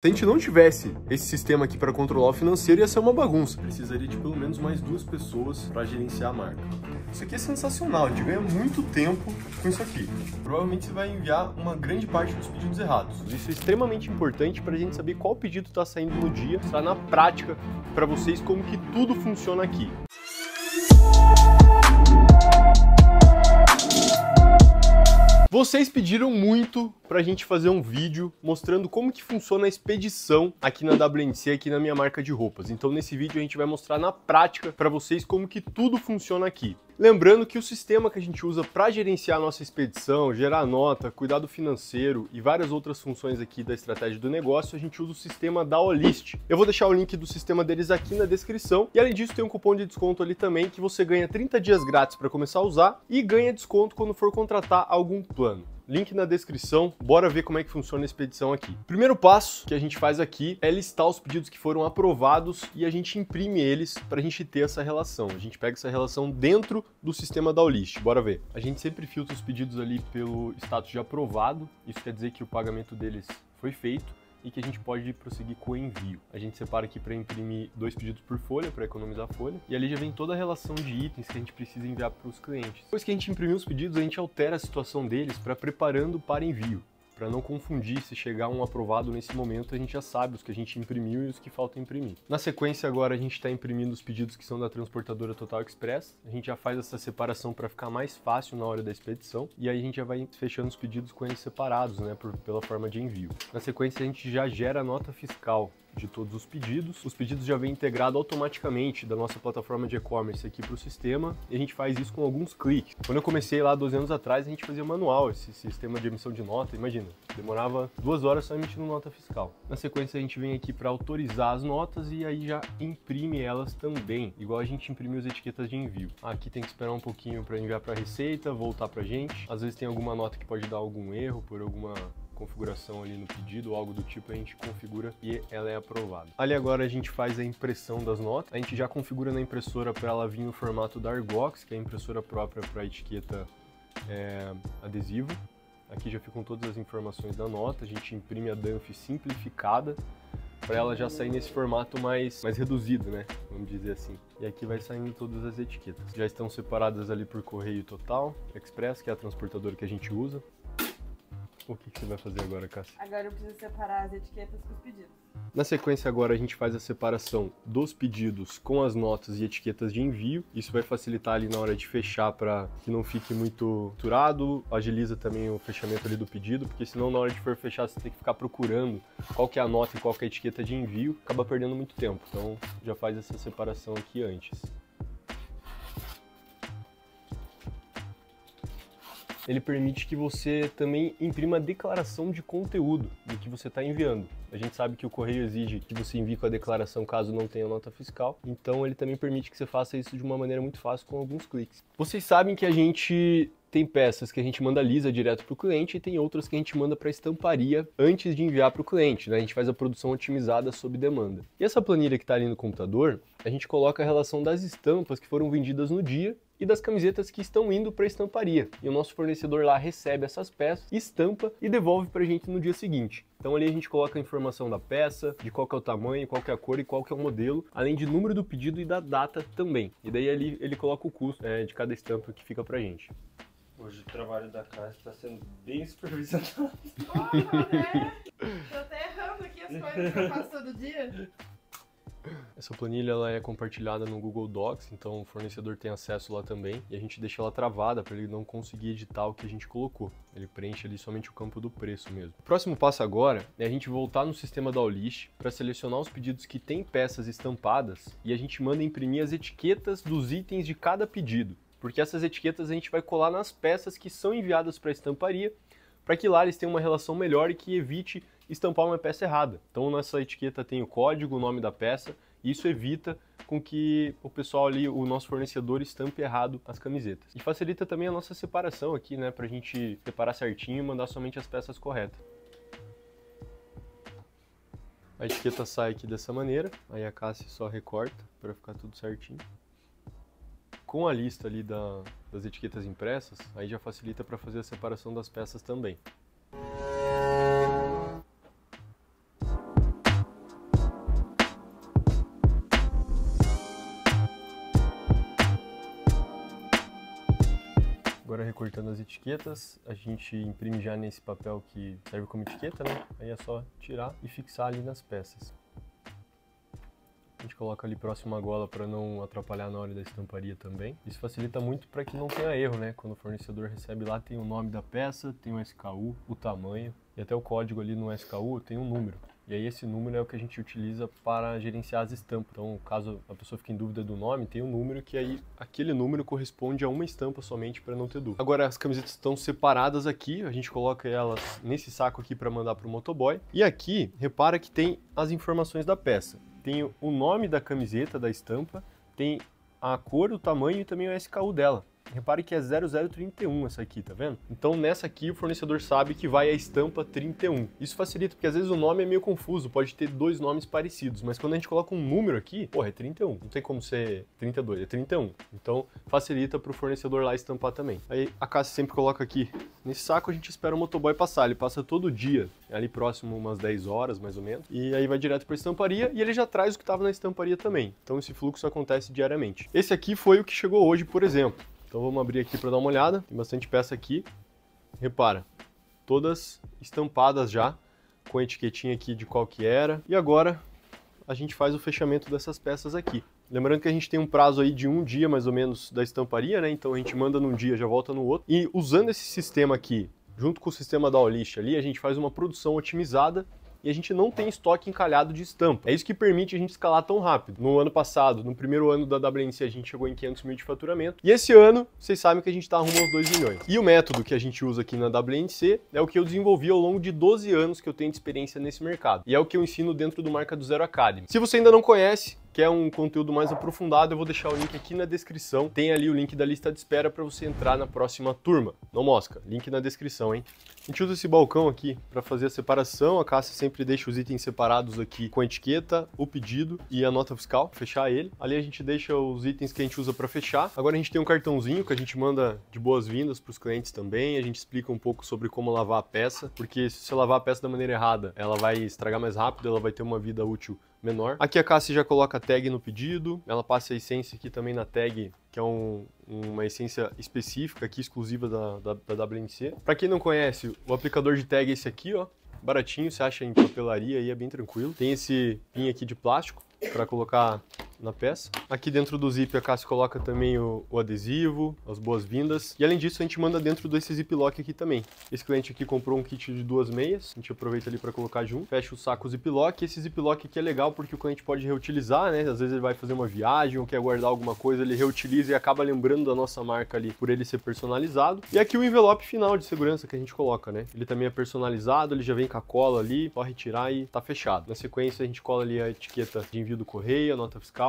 Se a gente não tivesse esse sistema aqui para controlar o financeiro, ia ser uma bagunça. Precisaria de pelo menos mais duas pessoas para gerenciar a marca. Isso aqui é sensacional, a gente ganha muito tempo com isso aqui. Provavelmente você vai enviar uma grande parte dos pedidos errados. Isso é extremamente importante para a gente saber qual pedido está saindo no dia, mostrar tá na prática para vocês como que tudo funciona aqui. Música vocês pediram muito para a gente fazer um vídeo mostrando como que funciona a expedição aqui na WNC, aqui na minha marca de roupas. Então nesse vídeo a gente vai mostrar na prática para vocês como que tudo funciona aqui. Lembrando que o sistema que a gente usa para gerenciar nossa expedição, gerar nota, cuidado financeiro e várias outras funções aqui da estratégia do negócio, a gente usa o sistema da Olist. Eu vou deixar o link do sistema deles aqui na descrição e além disso tem um cupom de desconto ali também que você ganha 30 dias grátis para começar a usar e ganha desconto quando for contratar algum plano link na descrição. Bora ver como é que funciona a expedição aqui. Primeiro passo que a gente faz aqui é listar os pedidos que foram aprovados e a gente imprime eles para a gente ter essa relação. A gente pega essa relação dentro do sistema da Olist. Bora ver. A gente sempre filtra os pedidos ali pelo status de aprovado. Isso quer dizer que o pagamento deles foi feito e que a gente pode prosseguir com o envio. A gente separa aqui para imprimir dois pedidos por folha, para economizar folha, e ali já vem toda a relação de itens que a gente precisa enviar para os clientes. Depois que a gente imprimiu os pedidos, a gente altera a situação deles para preparando para envio para não confundir se chegar um aprovado nesse momento, a gente já sabe os que a gente imprimiu e os que falta imprimir. Na sequência agora a gente está imprimindo os pedidos que são da transportadora Total Express, a gente já faz essa separação para ficar mais fácil na hora da expedição e aí a gente já vai fechando os pedidos com eles separados, né, por, pela forma de envio. Na sequência a gente já gera a nota fiscal de todos os pedidos. Os pedidos já vêm integrado automaticamente da nossa plataforma de e-commerce aqui para o sistema e a gente faz isso com alguns cliques. Quando eu comecei lá 12 anos atrás, a gente fazia manual esse sistema de emissão de nota, imagina, demorava duas horas só emitindo nota fiscal. Na sequência, a gente vem aqui para autorizar as notas e aí já imprime elas também, igual a gente imprime as etiquetas de envio. Aqui tem que esperar um pouquinho para enviar para a Receita, voltar para a gente. Às vezes tem alguma nota que pode dar algum erro por alguma configuração ali no pedido ou algo do tipo, a gente configura e ela é aprovada. Ali agora a gente faz a impressão das notas. A gente já configura na impressora para ela vir no formato da Argox, que é a impressora própria para etiqueta é, adesivo. Aqui já ficam todas as informações da nota, a gente imprime a DANF simplificada para ela já sair nesse formato mais, mais reduzido, né? Vamos dizer assim. E aqui vai saindo todas as etiquetas. Já estão separadas ali por correio total, express, que é a transportadora que a gente usa. O que, que você vai fazer agora, Cássia? Agora eu preciso separar as etiquetas com os pedidos. Na sequência, agora a gente faz a separação dos pedidos com as notas e etiquetas de envio. Isso vai facilitar ali na hora de fechar para que não fique muito turado, agiliza também o fechamento ali do pedido, porque senão na hora de for fechar você tem que ficar procurando qual que é a nota e qual que é a etiqueta de envio, acaba perdendo muito tempo. Então já faz essa separação aqui antes. ele permite que você também imprima a declaração de conteúdo do que você está enviando. A gente sabe que o correio exige que você envie com a declaração caso não tenha nota fiscal, então ele também permite que você faça isso de uma maneira muito fácil com alguns cliques. Vocês sabem que a gente tem peças que a gente manda lisa direto para o cliente e tem outras que a gente manda para estamparia antes de enviar para o cliente. Né? A gente faz a produção otimizada sob demanda. E essa planilha que está ali no computador, a gente coloca a relação das estampas que foram vendidas no dia e das camisetas que estão indo para a estamparia. E o nosso fornecedor lá recebe essas peças, estampa e devolve para a gente no dia seguinte. Então ali a gente coloca a informação da peça, de qual que é o tamanho, qual que é a cor e qual que é o modelo, além de número do pedido e da data também. E daí ali ele coloca o custo é, de cada estampa que fica para a gente. Hoje o trabalho da casa está sendo bem supervisionado. Nossa, né? Tô até errando aqui as coisas que eu faço todo dia. Essa planilha ela é compartilhada no Google Docs, então o fornecedor tem acesso lá também e a gente deixa ela travada para ele não conseguir editar o que a gente colocou. Ele preenche ali somente o campo do preço mesmo. O próximo passo agora é a gente voltar no sistema da Olist para selecionar os pedidos que têm peças estampadas e a gente manda imprimir as etiquetas dos itens de cada pedido, porque essas etiquetas a gente vai colar nas peças que são enviadas para a estamparia para que lá eles tenham uma relação melhor e que evite estampar uma peça errada. Então nessa etiqueta tem o código, o nome da peça, e isso evita com que o pessoal ali, o nosso fornecedor, estampe errado as camisetas. E facilita também a nossa separação aqui, né, para a gente separar certinho e mandar somente as peças corretas. A etiqueta sai aqui dessa maneira, aí a Cassi só recorta para ficar tudo certinho. Com a lista ali da, das etiquetas impressas, aí já facilita para fazer a separação das peças também. cortando as etiquetas, a gente imprime já nesse papel que serve como etiqueta, né? Aí é só tirar e fixar ali nas peças. A gente coloca ali próximo à gola para não atrapalhar na hora da estamparia também. Isso facilita muito para que não tenha erro, né? Quando o fornecedor recebe lá, tem o nome da peça, tem o SKU, o tamanho e até o código ali no SKU tem um número. E aí esse número é o que a gente utiliza para gerenciar as estampas. Então, caso a pessoa fique em dúvida do nome, tem um número que aí aquele número corresponde a uma estampa somente para não ter dúvida. Agora as camisetas estão separadas aqui, a gente coloca elas nesse saco aqui para mandar para o motoboy. E aqui, repara que tem as informações da peça. Tem o nome da camiseta, da estampa, tem a cor, o tamanho e também o SKU dela. Repare que é 0031 essa aqui, tá vendo? Então nessa aqui o fornecedor sabe que vai a estampa 31. Isso facilita porque às vezes o nome é meio confuso, pode ter dois nomes parecidos, mas quando a gente coloca um número aqui, porra, é 31. Não tem como ser 32, é 31. Então facilita para o fornecedor lá estampar também. Aí a Cássia sempre coloca aqui nesse saco, a gente espera o motoboy passar. Ele passa todo dia, ali próximo umas 10 horas mais ou menos, e aí vai direto para estamparia e ele já traz o que estava na estamparia também. Então esse fluxo acontece diariamente. Esse aqui foi o que chegou hoje, por exemplo. Então vamos abrir aqui para dar uma olhada. Tem bastante peça aqui. Repara, todas estampadas já, com a etiquetinha aqui de qual que era. E agora a gente faz o fechamento dessas peças aqui. Lembrando que a gente tem um prazo aí de um dia mais ou menos da estamparia, né? Então a gente manda num dia, já volta no outro. E usando esse sistema aqui, junto com o sistema da Olist ali, a gente faz uma produção otimizada e a gente não tem estoque encalhado de estampa. É isso que permite a gente escalar tão rápido. No ano passado, no primeiro ano da WNC, a gente chegou em 500 mil de faturamento. E esse ano, vocês sabem que a gente está rumo aos 2 milhões. E o método que a gente usa aqui na WNC é o que eu desenvolvi ao longo de 12 anos que eu tenho de experiência nesse mercado. E é o que eu ensino dentro do Marca do Zero Academy. Se você ainda não conhece, quer um conteúdo mais aprofundado, eu vou deixar o link aqui na descrição. Tem ali o link da lista de espera para você entrar na próxima turma. Não mosca, link na descrição, hein? A gente usa esse balcão aqui para fazer a separação. A Cássia sempre deixa os itens separados aqui com a etiqueta, o pedido e a nota fiscal, fechar ele. Ali a gente deixa os itens que a gente usa para fechar. Agora a gente tem um cartãozinho que a gente manda de boas-vindas para os clientes também. A gente explica um pouco sobre como lavar a peça, porque se você lavar a peça da maneira errada, ela vai estragar mais rápido, ela vai ter uma vida útil menor. Aqui a Cassie já coloca a tag no pedido, ela passa a essência aqui também na tag, que é um, uma essência específica aqui, exclusiva da, da, da WNC. Para quem não conhece, o aplicador de tag é esse aqui, ó. Baratinho, você acha em papelaria aí, é bem tranquilo. Tem esse pin aqui de plástico para colocar na peça. Aqui dentro do zip a Cássio coloca também o, o adesivo, as boas-vindas. E além disso, a gente manda dentro desse ziplock aqui também. Esse cliente aqui comprou um kit de duas meias, a gente aproveita ali para colocar junto. Fecha o saco ziplock. Esse ziplock aqui é legal porque o cliente pode reutilizar, né? Às vezes ele vai fazer uma viagem ou quer guardar alguma coisa, ele reutiliza e acaba lembrando da nossa marca ali por ele ser personalizado. E aqui o envelope final de segurança que a gente coloca, né? Ele também é personalizado, ele já vem com a cola ali, pode retirar e tá fechado. Na sequência a gente cola ali a etiqueta de envio do correio, a nota fiscal,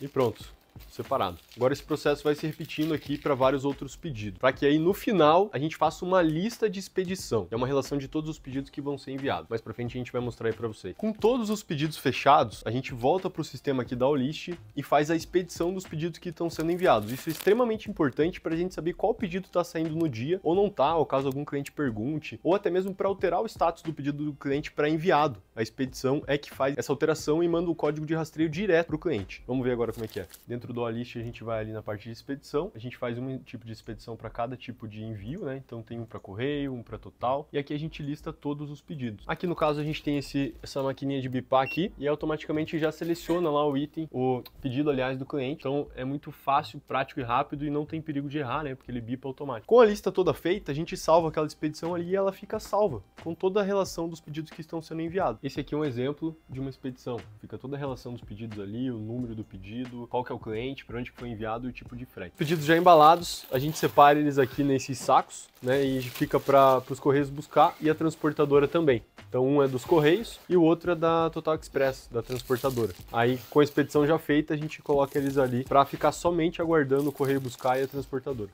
e pronto separado. Agora esse processo vai se repetindo aqui para vários outros pedidos, para que aí no final a gente faça uma lista de expedição. É uma relação de todos os pedidos que vão ser enviados. Mais para frente a gente vai mostrar aí para você. Com todos os pedidos fechados, a gente volta para o sistema aqui da Olist e faz a expedição dos pedidos que estão sendo enviados. Isso é extremamente importante para a gente saber qual pedido está saindo no dia ou não está, ou caso algum cliente pergunte, ou até mesmo para alterar o status do pedido do cliente para enviado. A expedição é que faz essa alteração e manda o código de rastreio direto para o cliente. Vamos ver agora como é que é. Dentro dentro do Alist a gente vai ali na parte de expedição. A gente faz um tipo de expedição para cada tipo de envio, né? Então tem um para correio, um para total. E aqui a gente lista todos os pedidos. Aqui no caso a gente tem esse, essa maquininha de bipar aqui e automaticamente já seleciona lá o item, o pedido, aliás, do cliente. Então é muito fácil, prático e rápido e não tem perigo de errar, né? Porque ele bipa automático. Com a lista toda feita, a gente salva aquela expedição ali e ela fica salva com toda a relação dos pedidos que estão sendo enviados. Esse aqui é um exemplo de uma expedição. Fica toda a relação dos pedidos ali, o número do pedido, qual que é o cliente para onde foi enviado e o tipo de frete. Pedidos já embalados, a gente separa eles aqui nesses sacos, né? E fica para os correios buscar e a transportadora também. Então um é dos correios e o outro é da Total Express, da transportadora. Aí com a expedição já feita, a gente coloca eles ali para ficar somente aguardando o correio buscar e a transportadora.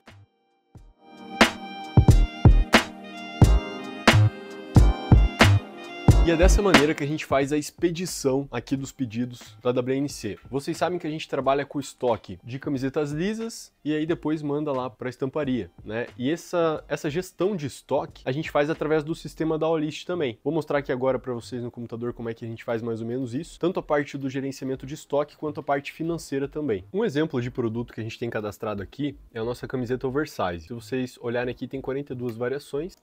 E é dessa maneira que a gente faz a expedição aqui dos pedidos da WNC. Vocês sabem que a gente trabalha com estoque de camisetas lisas e aí depois manda lá para a estamparia, né? E essa, essa gestão de estoque a gente faz através do sistema da Olist também. Vou mostrar aqui agora para vocês no computador como é que a gente faz mais ou menos isso, tanto a parte do gerenciamento de estoque quanto a parte financeira também. Um exemplo de produto que a gente tem cadastrado aqui é a nossa camiseta oversize. Se vocês olharem aqui, tem 42 variações.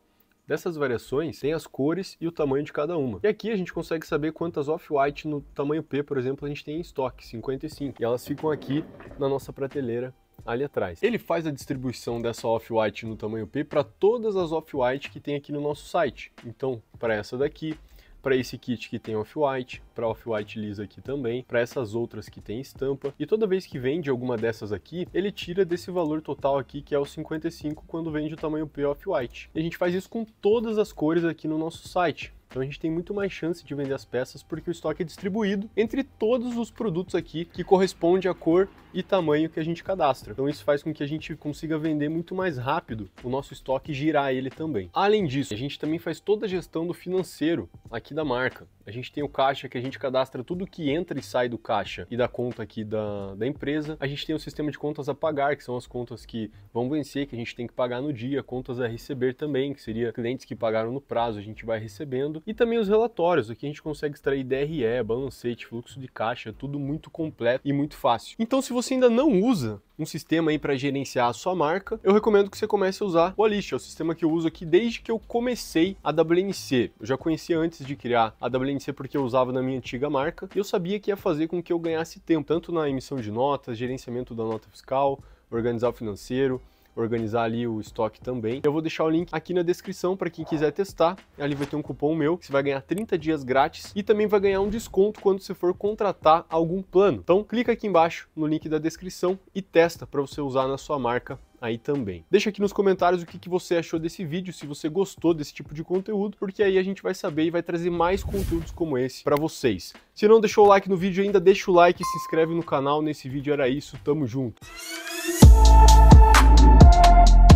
Dessas variações, tem as cores e o tamanho de cada uma. E aqui a gente consegue saber quantas off-white no tamanho P, por exemplo, a gente tem em estoque, 55. E elas ficam aqui na nossa prateleira ali atrás. Ele faz a distribuição dessa off-white no tamanho P para todas as off-white que tem aqui no nosso site. Então, para essa daqui, para esse kit que tem off-white, para off-white lisa aqui também, para essas outras que tem estampa. E toda vez que vende alguma dessas aqui, ele tira desse valor total aqui que é o 55 quando vende o tamanho P off-white. E a gente faz isso com todas as cores aqui no nosso site. Então a gente tem muito mais chance de vender as peças porque o estoque é distribuído entre todos os produtos aqui que corresponde à cor e tamanho que a gente cadastra. Então isso faz com que a gente consiga vender muito mais rápido o nosso estoque e girar ele também. Além disso, a gente também faz toda a gestão do financeiro aqui da marca. A gente tem o caixa que a gente cadastra tudo que entra e sai do caixa e da conta aqui da, da empresa. A gente tem o sistema de contas a pagar, que são as contas que vão vencer, que a gente tem que pagar no dia, contas a receber também, que seria clientes que pagaram no prazo, a gente vai recebendo. E também os relatórios, aqui a gente consegue extrair DRE, balancete, fluxo de caixa, tudo muito completo e muito fácil. Então, se você você ainda não usa um sistema aí para gerenciar a sua marca, eu recomendo que você comece a usar o Alish, é o sistema que eu uso aqui desde que eu comecei a WNC. Eu já conhecia antes de criar a WNC porque eu usava na minha antiga marca e eu sabia que ia fazer com que eu ganhasse tempo, tanto na emissão de notas, gerenciamento da nota fiscal, organizar o financeiro, organizar ali o estoque também. Eu vou deixar o link aqui na descrição para quem quiser testar. Ali vai ter um cupom meu, que você vai ganhar 30 dias grátis e também vai ganhar um desconto quando você for contratar algum plano. Então clica aqui embaixo no link da descrição e testa para você usar na sua marca aí também. Deixa aqui nos comentários o que, que você achou desse vídeo, se você gostou desse tipo de conteúdo, porque aí a gente vai saber e vai trazer mais conteúdos como esse para vocês. Se não deixou o like no vídeo ainda, deixa o like, se inscreve no canal. Nesse vídeo era isso, tamo junto. Bye.